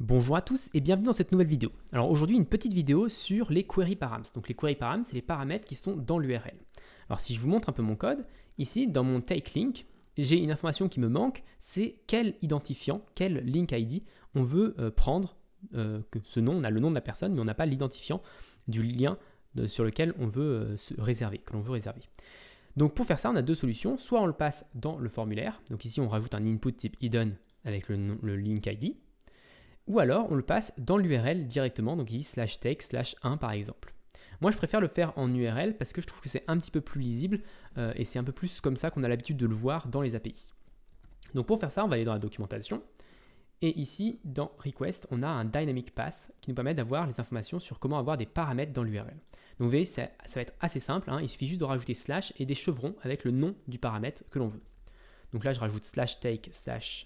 Bonjour à tous et bienvenue dans cette nouvelle vidéo. Alors aujourd'hui une petite vidéo sur les query params. Donc les query params c'est les paramètres qui sont dans l'URL. Alors si je vous montre un peu mon code, ici dans mon take link, j'ai une information qui me manque, c'est quel identifiant, quel link ID on veut euh, prendre, euh, que ce nom, on a le nom de la personne mais on n'a pas l'identifiant du lien sur lequel on veut euh, se réserver, que l'on veut réserver. Donc pour faire ça, on a deux solutions, soit on le passe dans le formulaire, donc ici on rajoute un input type hidden avec le link ID, ou alors on le passe dans l'URL directement, donc ici slash take slash 1 par exemple. Moi je préfère le faire en URL parce que je trouve que c'est un petit peu plus lisible euh, et c'est un peu plus comme ça qu'on a l'habitude de le voir dans les API. Donc pour faire ça, on va aller dans la documentation et ici dans request, on a un dynamic path qui nous permet d'avoir les informations sur comment avoir des paramètres dans l'URL. Donc vous voyez, ça, va être assez simple, hein. il suffit juste de rajouter slash et des chevrons avec le nom du paramètre que l'on veut. Donc là je rajoute slash take slash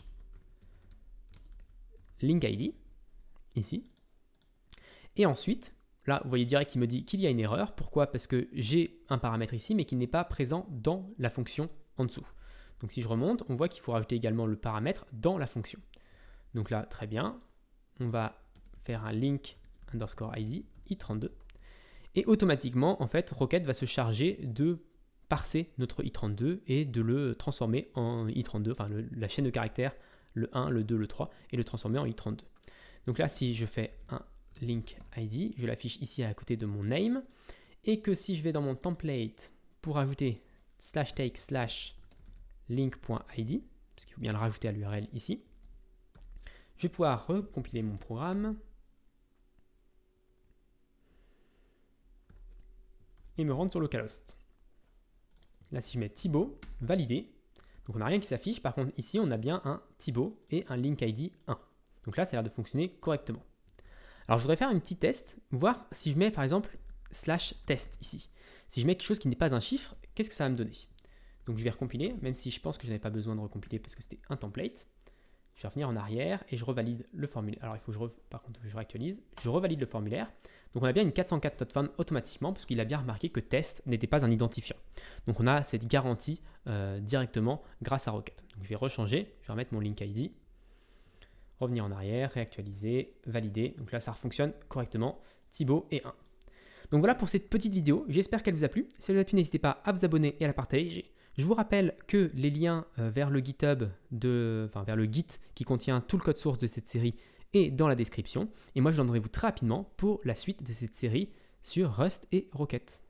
link ID, ici. Et ensuite, là, vous voyez direct qu'il me dit qu'il y a une erreur. Pourquoi Parce que j'ai un paramètre ici, mais qui n'est pas présent dans la fonction en dessous. Donc si je remonte, on voit qu'il faut rajouter également le paramètre dans la fonction. Donc là, très bien, on va faire un link underscore ID i32. Et automatiquement, en fait, Rocket va se charger de parser notre i32 et de le transformer en i32, enfin la chaîne de caractères le 1, le 2, le 3 et le transformer en i32. Donc là, si je fais un link ID, je l'affiche ici à côté de mon name et que si je vais dans mon template pour ajouter slash take slash link.id, parce qu'il faut bien le rajouter à l'URL ici, je vais pouvoir recompiler mon programme et me rendre sur localhost. Là, si je mets Thibaut, valider, donc on n'a rien qui s'affiche. Par contre, ici, on a bien un Thibaut et un link ID 1. Donc là, ça a l'air de fonctionner correctement. Alors je voudrais faire un petit test, voir si je mets par exemple slash test ici. Si je mets quelque chose qui n'est pas un chiffre, qu'est-ce que ça va me donner Donc je vais recompiler, même si je pense que je n'avais pas besoin de recompiler parce que c'était un template. Je vais revenir en arrière et je revalide le formulaire. Alors il faut que je, réactualise. Je revalide le formulaire. Donc on a bien une 404 TOTFAN automatiquement puisqu'il a bien remarqué que test n'était pas un identifiant. Donc on a cette garantie euh, directement grâce à Rocket. Donc je vais rechanger, je vais remettre mon link ID, revenir en arrière, réactualiser, valider. Donc là ça fonctionne correctement. Thibaut est 1. Donc voilà pour cette petite vidéo, j'espère qu'elle vous a plu. Si elle vous a plu, n'hésitez pas à vous abonner et à la partager. Je vous rappelle que les liens euh, vers le GitHub, de, enfin vers le Git qui contient tout le code source de cette série est dans la description. Et moi, je donnerai vous très rapidement pour la suite de cette série sur Rust et Rocket.